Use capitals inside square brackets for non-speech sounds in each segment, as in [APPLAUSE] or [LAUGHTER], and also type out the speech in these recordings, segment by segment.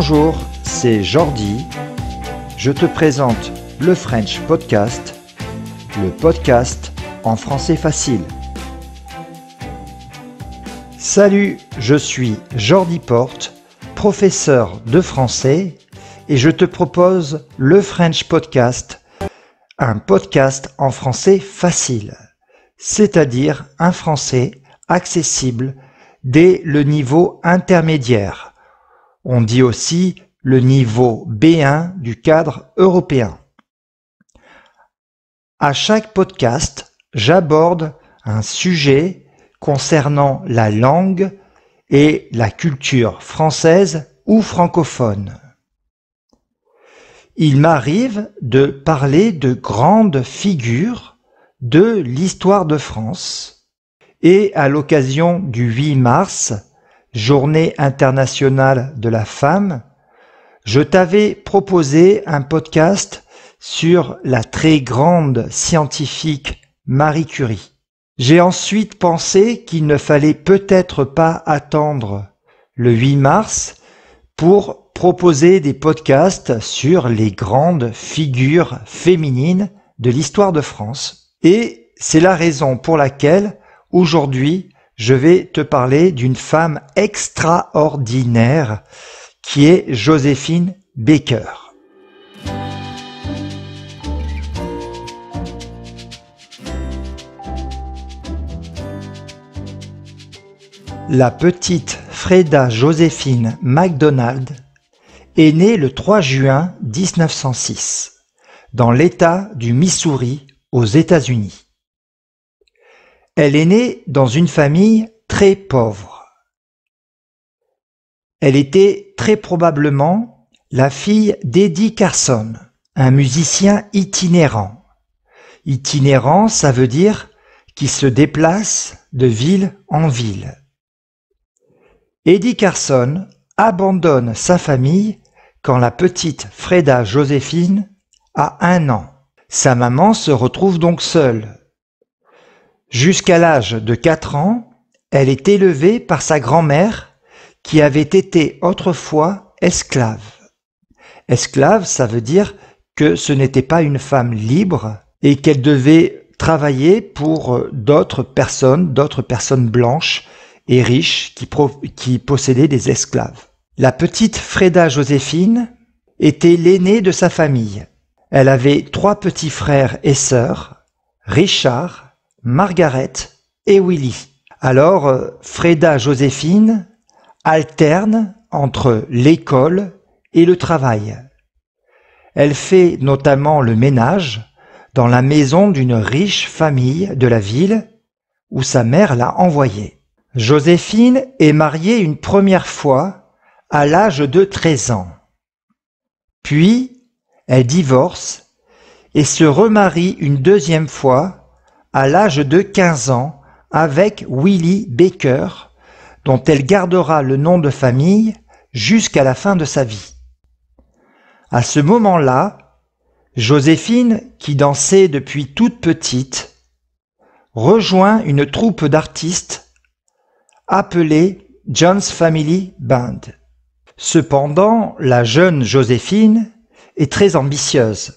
Bonjour, c'est Jordi. Je te présente le French Podcast, le podcast en français facile. Salut, je suis Jordi Porte, professeur de français, et je te propose le French Podcast, un podcast en français facile, c'est-à-dire un français accessible dès le niveau intermédiaire on dit aussi le niveau B1 du cadre européen. À chaque podcast, j'aborde un sujet concernant la langue et la culture française ou francophone. Il m'arrive de parler de grandes figures de l'histoire de France et à l'occasion du 8 mars, Journée internationale de la femme, je t'avais proposé un podcast sur la très grande scientifique Marie Curie. J'ai ensuite pensé qu'il ne fallait peut-être pas attendre le 8 mars pour proposer des podcasts sur les grandes figures féminines de l'histoire de France. Et c'est la raison pour laquelle aujourd'hui je vais te parler d'une femme extraordinaire qui est Joséphine Baker. La petite Freda Joséphine McDonald est née le 3 juin 1906 dans l'État du Missouri aux États-Unis. Elle est née dans une famille très pauvre. Elle était très probablement la fille d'Eddie Carson, un musicien itinérant. Itinérant, ça veut dire qui se déplace de ville en ville. Eddie Carson abandonne sa famille quand la petite Freda Joséphine a un an. Sa maman se retrouve donc seule Jusqu'à l'âge de quatre ans, elle est élevée par sa grand-mère qui avait été autrefois esclave. Esclave, ça veut dire que ce n'était pas une femme libre et qu'elle devait travailler pour euh, d'autres personnes, d'autres personnes blanches et riches qui, possédaient des esclaves. La petite Freda Joséphine était l'aînée de sa famille. Elle avait trois petits frères et sœurs, Richard, Margaret et Willy. Alors, euh, Freda Joséphine alterne entre l'école et le travail. Elle fait notamment le ménage dans la maison d'une riche famille de la ville où sa mère l'a envoyée. Joséphine est mariée une première fois à l'âge de 13 ans. Puis, elle divorce et se remarie une deuxième fois à l'âge de 15 ans avec Willie Baker, dont elle gardera le nom de famille jusqu'à la fin de sa vie. À ce moment-là, Joséphine, qui dansait depuis toute petite, rejoint une troupe d'artistes appelée John's Family Band. Cependant, la jeune Joséphine est très ambitieuse.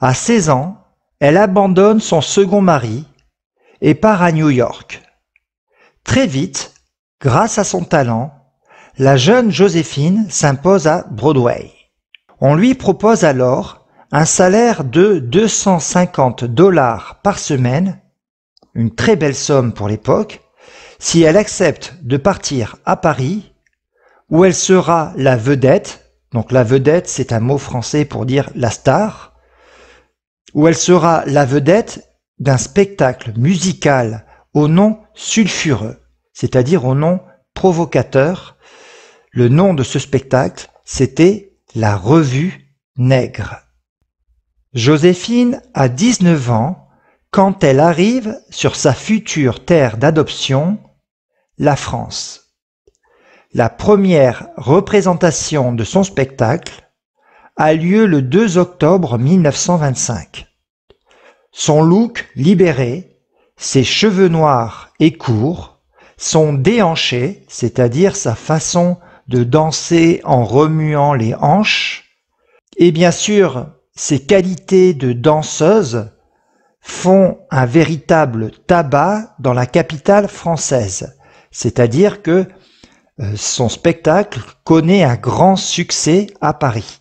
À 16 ans, elle abandonne son second mari et part à New York. Très vite, grâce à son talent, la jeune Joséphine s'impose à Broadway. On lui propose alors un salaire de 250 dollars par semaine, une très belle somme pour l'époque, si elle accepte de partir à Paris, où elle sera la vedette, donc la vedette c'est un mot français pour dire la star, où elle sera la vedette d'un spectacle musical au nom sulfureux, c'est-à-dire au nom provocateur. Le nom de ce spectacle, c'était La Revue Nègre. Joséphine a 19 ans quand elle arrive sur sa future terre d'adoption, la France. La première représentation de son spectacle a lieu le 2 octobre 1925. Son look libéré, ses cheveux noirs et courts, son déhanché, c'est-à-dire sa façon de danser en remuant les hanches, et bien sûr ses qualités de danseuse font un véritable tabac dans la capitale française. C'est-à-dire que euh, son spectacle connaît un grand succès à Paris.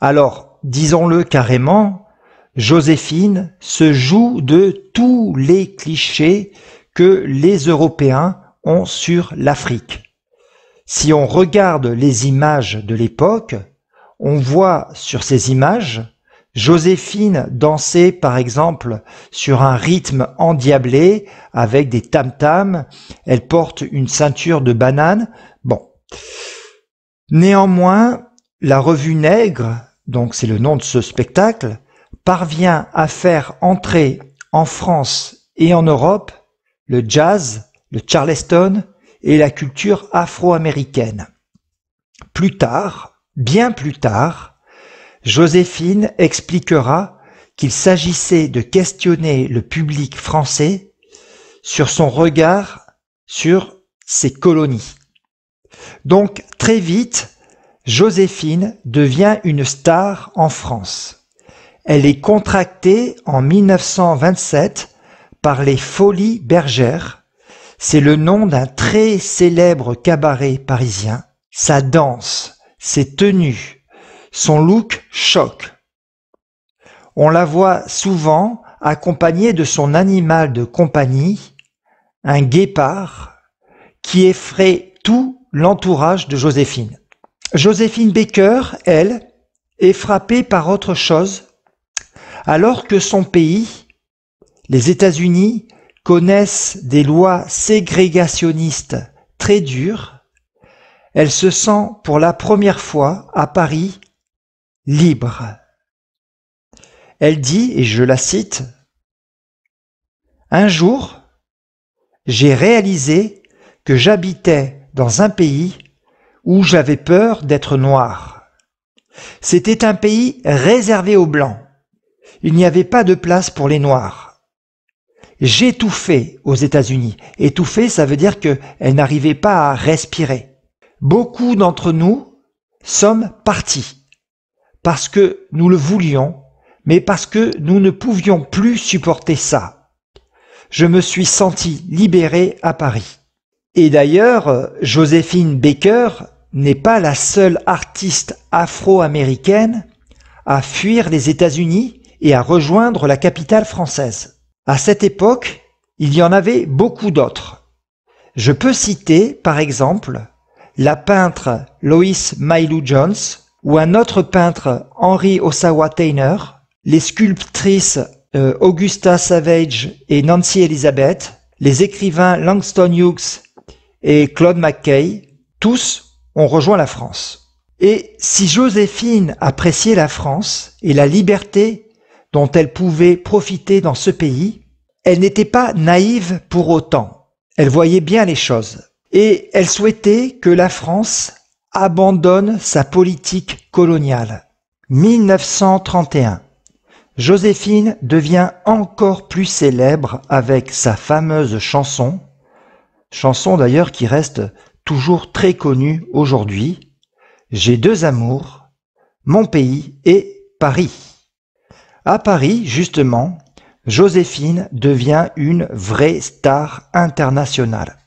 Alors, disons-le carrément, Joséphine se joue de tous les clichés que les Européens ont sur l'Afrique. Si on regarde les images de l'époque, on voit sur ces images Joséphine danser par exemple sur un rythme endiablé avec des tam-tams. Elle porte une ceinture de banane. Bon. Néanmoins, la revue Nègre donc c'est le nom de ce spectacle, parvient à faire entrer en France et en Europe le jazz, le charleston et la culture afro-américaine. Plus tard, bien plus tard, Joséphine expliquera qu'il s'agissait de questionner le public français sur son regard sur ses colonies. Donc très vite, Joséphine devient une star en France. Elle est contractée en 1927 par les Folies Bergères. C'est le nom d'un très célèbre cabaret parisien. Sa danse, ses tenues, son look choquent. On la voit souvent accompagnée de son animal de compagnie, un guépard, qui effraie tout l'entourage de Joséphine. Joséphine Baker, elle, est frappée par autre chose, alors que son pays, les États-Unis, connaissent des lois ségrégationnistes très dures, elle se sent pour la première fois à Paris libre. Elle dit, et je la cite, Un jour, j'ai réalisé que j'habitais dans un pays où j'avais peur d'être noir. C'était un pays réservé aux blancs. Il n'y avait pas de place pour les noirs. J'étouffais aux États-Unis. Étouffer, ça veut dire qu'elle n'arrivait pas à respirer. Beaucoup d'entre nous sommes partis parce que nous le voulions, mais parce que nous ne pouvions plus supporter ça. Je me suis senti libéré à Paris. Et d'ailleurs, euh, Joséphine Baker n'est pas la seule artiste afro-américaine à fuir les États-Unis et à rejoindre la capitale française. À cette époque, il y en avait beaucoup d'autres. Je peux citer, par exemple, la peintre Lois Mailou Jones ou un autre peintre Henry ossawa Tainer, les sculptrices euh, Augusta Savage et Nancy Elizabeth, les écrivains Langston Hughes et Claude McKay, tous on rejoint la France. Et si Joséphine appréciait la France et la liberté dont elle pouvait profiter dans ce pays, elle n'était pas naïve pour autant. Elle voyait bien les choses. Et elle souhaitait que la France abandonne sa politique coloniale. 1931. Joséphine devient encore plus célèbre avec sa fameuse chanson, chanson d'ailleurs qui reste toujours très connu aujourd'hui, J'ai deux amours, mon pays et Paris. À Paris, justement, Joséphine devient une vraie star internationale.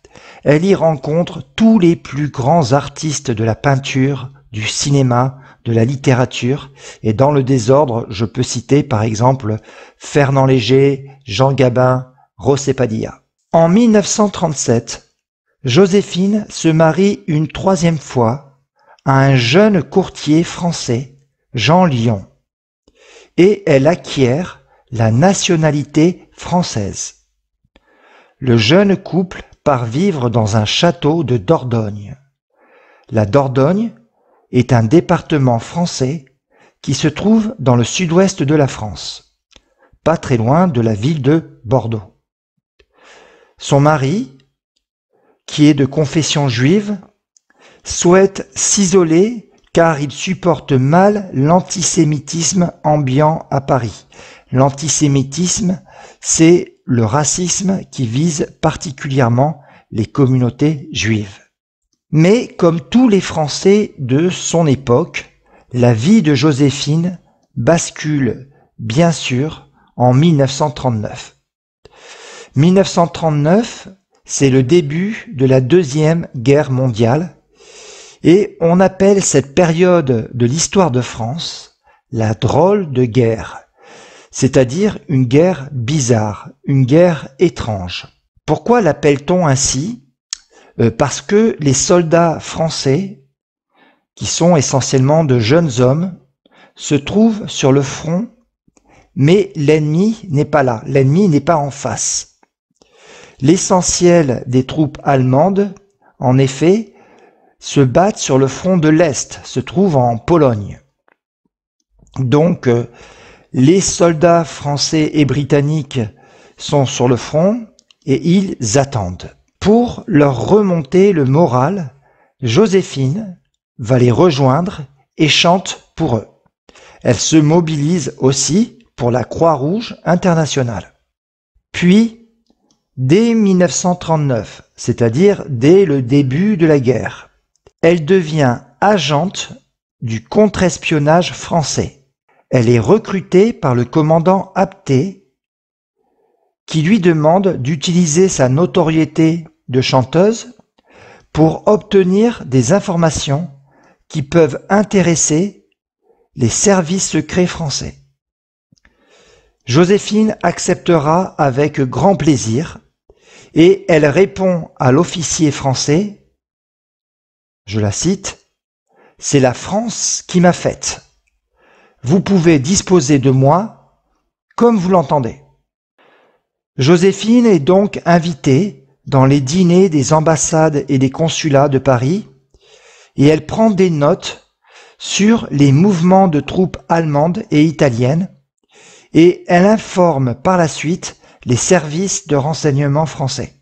Elle y rencontre tous les plus grands artistes de la peinture, du cinéma, de la littérature. Et dans le désordre, je peux citer par exemple Fernand Léger, Jean Gabin, José Padilla. En 1937, Joséphine se marie une troisième fois à un jeune courtier français, Jean Lyon, et elle acquiert la nationalité française. Le jeune couple part vivre dans un château de Dordogne. La Dordogne est un département français qui se trouve dans le sud-ouest de la France, pas très loin de la ville de Bordeaux. Son mari, qui est de confession juive, souhaite s'isoler car il supporte mal l'antisémitisme ambiant à Paris. L'antisémitisme, c'est le racisme qui vise particulièrement les communautés juives. Mais comme tous les Français de son époque, la vie de Joséphine bascule, bien sûr, en 1939. 1939, c'est le début de la Deuxième Guerre mondiale et on appelle cette période de l'histoire de France la drôle de guerre, c'est-à-dire une guerre bizarre, une guerre étrange. Pourquoi l'appelle-t-on ainsi euh, Parce que les soldats français, qui sont essentiellement de jeunes hommes, se trouvent sur le front, mais l'ennemi n'est pas là, l'ennemi n'est pas en face. L'essentiel des troupes allemandes, en effet, se battent sur le front de l'Est, se trouvent en Pologne. Donc, euh, les soldats français et britanniques sont sur le front et ils attendent. Pour leur remonter le moral, Joséphine va les rejoindre et chante pour eux. Elle se mobilise aussi pour la Croix-Rouge internationale. Puis, dès 1939, c'est-à-dire dès le début de la guerre. Elle devient agente du contre-espionnage français. Elle est recrutée par le commandant Apté, qui lui demande d'utiliser sa notoriété de chanteuse pour obtenir des informations qui peuvent intéresser les services secrets français. Joséphine acceptera avec grand plaisir et elle répond à l'officier français, je la cite, C'est la France qui m'a faite. Vous pouvez disposer de moi comme vous l'entendez. Joséphine est donc invitée dans les dîners des ambassades et des consulats de Paris et elle prend des notes sur les mouvements de troupes allemandes et italiennes et elle informe par la suite les services de renseignement français.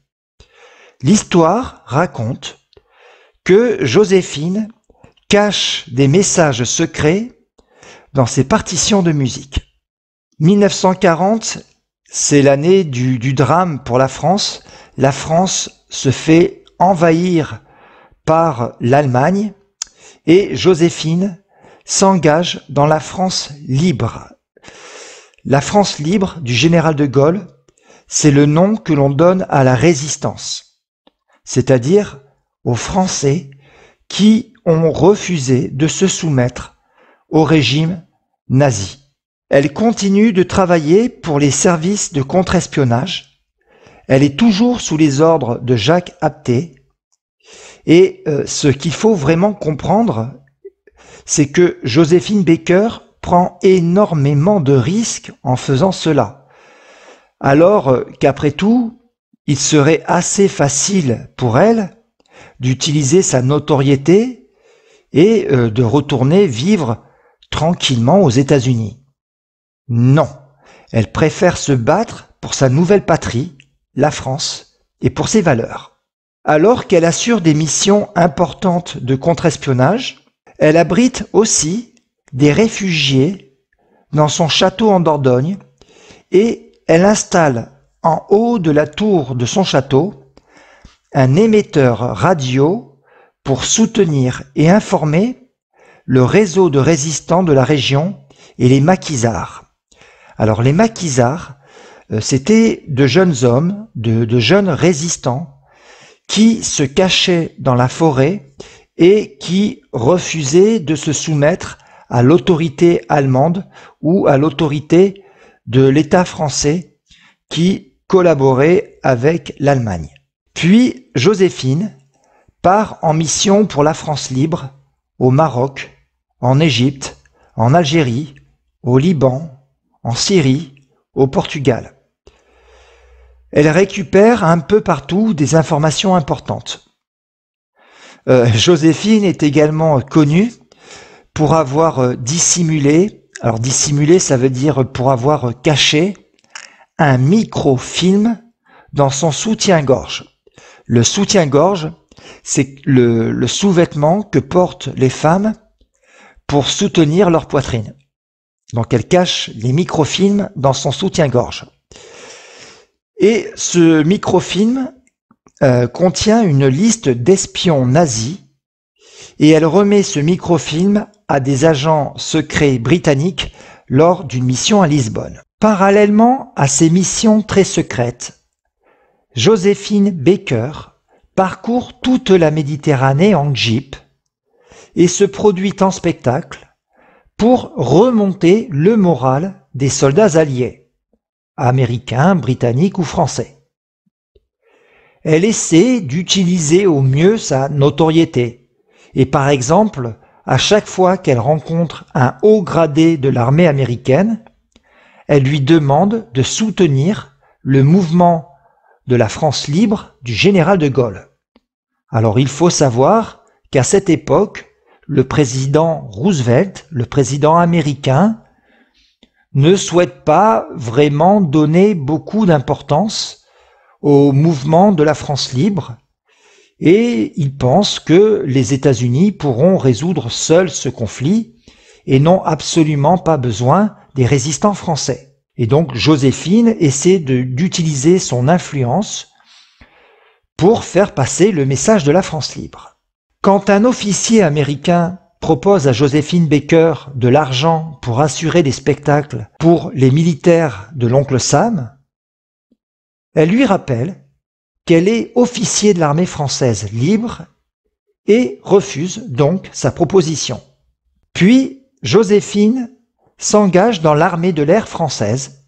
L'histoire raconte que Joséphine cache des messages secrets dans ses partitions de musique. 1940, c'est l'année du, du, drame pour la France. La France se fait envahir par l'Allemagne et Joséphine s'engage dans la France libre. La France libre du général de Gaulle c'est le nom que l'on donne à la résistance, c'est-à-dire aux Français qui ont refusé de se soumettre au régime nazi. Elle continue de travailler pour les services de contre-espionnage. Elle est toujours sous les ordres de Jacques Apté. Et euh, ce qu'il faut vraiment comprendre, c'est que Joséphine Baker prend énormément de risques en faisant cela alors euh, qu'après tout, il serait assez facile pour elle d'utiliser sa notoriété et euh, de retourner vivre tranquillement aux États-Unis. Non, elle préfère se battre pour sa nouvelle patrie, la France, et pour ses valeurs. Alors qu'elle assure des missions importantes de contre-espionnage, elle abrite aussi des réfugiés dans son château en Dordogne et elle installe en haut de la tour de son château un émetteur radio pour soutenir et informer le réseau de résistants de la région et les maquisards. Alors les maquisards, euh, c'était de jeunes hommes, de, de jeunes résistants qui se cachaient dans la forêt et qui refusaient de se soumettre à l'autorité allemande ou à l'autorité de l'État français qui collaborait avec l'Allemagne. Puis Joséphine part en mission pour la France libre au Maroc, en Égypte, en Algérie, au Liban, en Syrie, au Portugal. Elle récupère un peu partout des informations importantes. Euh, Joséphine est également connue pour avoir euh, dissimulé alors dissimuler, ça veut dire pour avoir caché un microfilm dans son soutien-gorge. Le soutien-gorge, c'est le, sous-vêtement que portent les femmes pour soutenir leur poitrine. Donc elle cache les microfilms dans son soutien-gorge. Et ce microfilm euh, contient une liste d'espions nazis et elle remet ce microfilm à des agents secrets britanniques lors d'une mission à Lisbonne. Parallèlement à ces missions très secrètes, Joséphine Baker parcourt toute la Méditerranée en jeep et se produit en spectacle pour remonter le moral des soldats alliés, américains, britanniques ou français. Elle essaie d'utiliser au mieux sa notoriété et par exemple, à chaque fois qu'elle rencontre un haut gradé de l'armée américaine, elle lui demande de soutenir le mouvement de la France libre du général de Gaulle. Alors il faut savoir qu'à cette époque, le président Roosevelt, le président américain, ne souhaite pas vraiment donner beaucoup d'importance au mouvement de la France libre et il pense que les États-Unis pourront résoudre seuls ce conflit et n'ont absolument pas besoin des résistants français. Et donc Joséphine essaie d'utiliser son influence pour faire passer le message de la France libre. Quand un officier américain propose à Joséphine Baker de l'argent pour assurer des spectacles pour les militaires de l'oncle Sam, elle lui rappelle qu'elle est officier de l'armée française libre et refuse donc sa proposition. Puis Joséphine s'engage dans l'armée de l'air française.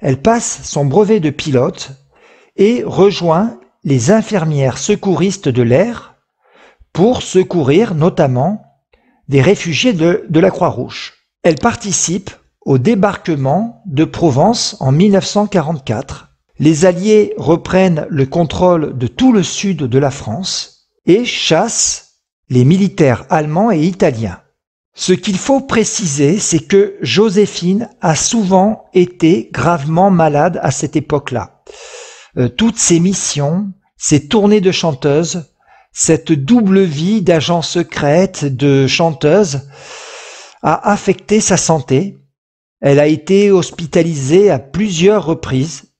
Elle passe son brevet de pilote et rejoint les infirmières secouristes de l'air pour secourir notamment des réfugiés de, la Croix-Rouge. Elle participe au débarquement de Provence en 1944 les Alliés reprennent le contrôle de tout le sud de la France et chassent les militaires allemands et italiens. Ce qu'il faut préciser, c'est que Joséphine a souvent été gravement malade à cette époque-là. Euh, toutes ses missions, ses tournées de chanteuse, cette double vie d'agent secrète, de chanteuse, a affecté sa santé. Elle a été hospitalisée à plusieurs reprises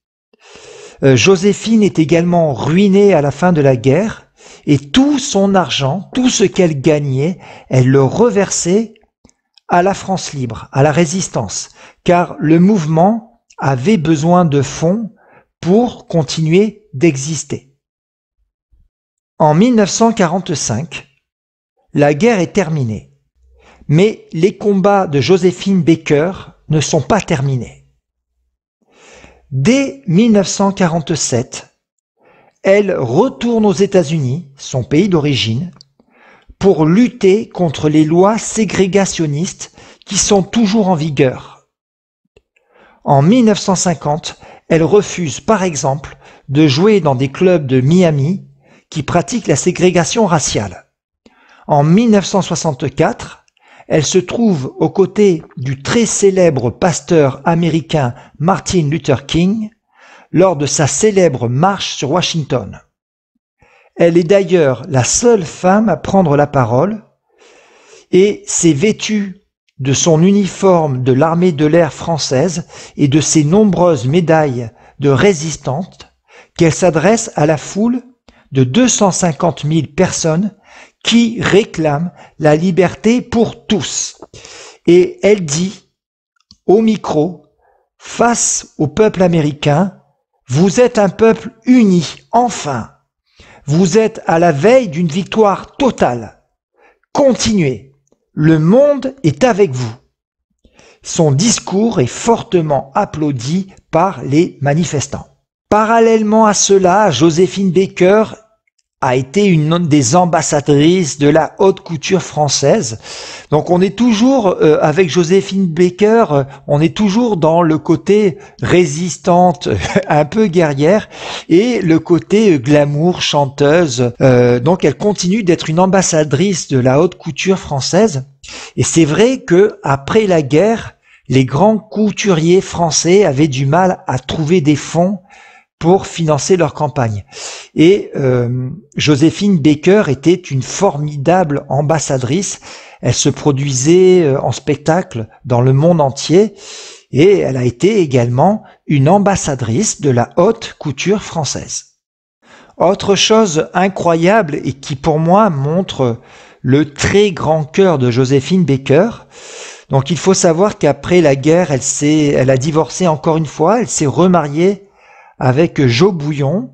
euh, Joséphine est également ruinée à la fin de la guerre et tout son argent, tout ce qu'elle gagnait, elle le reversait à la France libre, à la résistance, car le mouvement avait besoin de fonds pour continuer d'exister. En 1945, la guerre est terminée, mais les combats de Joséphine Baker ne sont pas terminés. Dès 1947, elle retourne aux États-Unis, son pays d'origine, pour lutter contre les lois ségrégationnistes qui sont toujours en vigueur. En 1950, elle refuse par exemple de jouer dans des clubs de Miami qui pratiquent la ségrégation raciale. En 1964, elle se trouve aux côtés du très célèbre pasteur américain Martin Luther King lors de sa célèbre marche sur Washington. Elle est d'ailleurs la seule femme à prendre la parole et s'est vêtue de son uniforme de l'armée de l'air française et de ses nombreuses médailles de résistante qu'elle s'adresse à la foule de 250 000 personnes qui réclame la liberté pour tous. Et elle dit au micro, face au peuple américain, vous êtes un peuple uni, enfin. Vous êtes à la veille d'une victoire totale. Continuez. Le monde est avec vous. Son discours est fortement applaudi par les manifestants. Parallèlement à cela, Joséphine Baker a été une des ambassadrices de la haute couture française. Donc on est toujours euh, avec Joséphine Baker, euh, on est toujours dans le côté résistante, [LAUGHS] un peu guerrière, et le côté euh, glamour, chanteuse. donc elle continue d'être une ambassadrice de la haute couture française. Et c'est vrai que après la guerre, les grands couturiers français avaient du mal à trouver des fonds pour financer leur campagne. Et euh, Joséphine Baker était une formidable ambassadrice. Elle se produisait euh, en spectacle dans le monde entier et elle a été également une ambassadrice de la haute couture française. Autre chose incroyable et qui pour moi montre le très grand cœur de Joséphine Baker. Donc il faut savoir qu'après la guerre, elle s'est, elle a divorcé encore une fois, elle s'est remariée avec Joe Bouillon.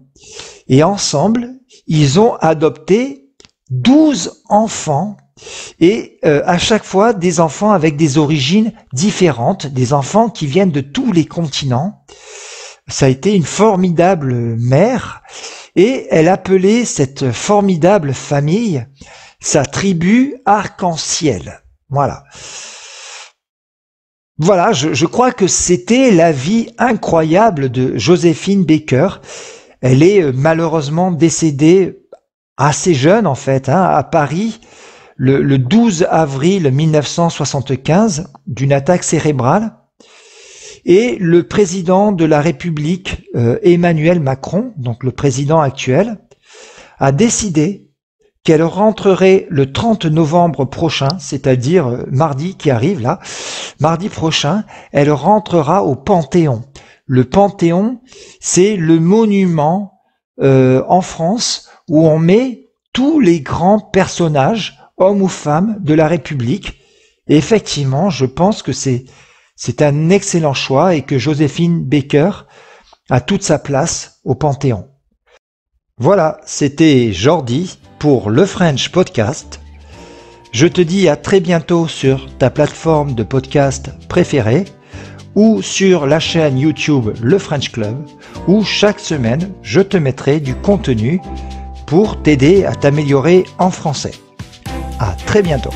Et ensemble, ils ont adopté 12 enfants et euh, à chaque fois des enfants avec des origines différentes, des enfants qui viennent de tous les continents. Ça a été une formidable mère et elle appelait cette formidable famille sa tribu arc-en-ciel. Voilà. Voilà, je, crois que c'était la vie incroyable de Joséphine Baker. Elle est euh, malheureusement décédée assez jeune en fait, hein, à Paris, le, 12 avril 1975, d'une attaque cérébrale. Et le président de la République, euh, Emmanuel Macron, donc le président actuel, a décidé qu'elle rentrerait le 30 novembre prochain, c'est-à-dire euh, mardi qui arrive là, mardi prochain, elle rentrera au Panthéon. Le Panthéon, c'est le monument euh, en France où on met tous les grands personnages, hommes ou femmes, de la République. effectivement, je pense que c'est c'est un excellent choix et que Joséphine Baker a toute sa place au Panthéon. Voilà, c'était Jordi pour le French Podcast. Je te dis à très bientôt sur ta plateforme de podcast préférée ou sur la chaîne YouTube Le French Club où chaque semaine je te mettrai du contenu pour t'aider à t'améliorer en français. À très bientôt.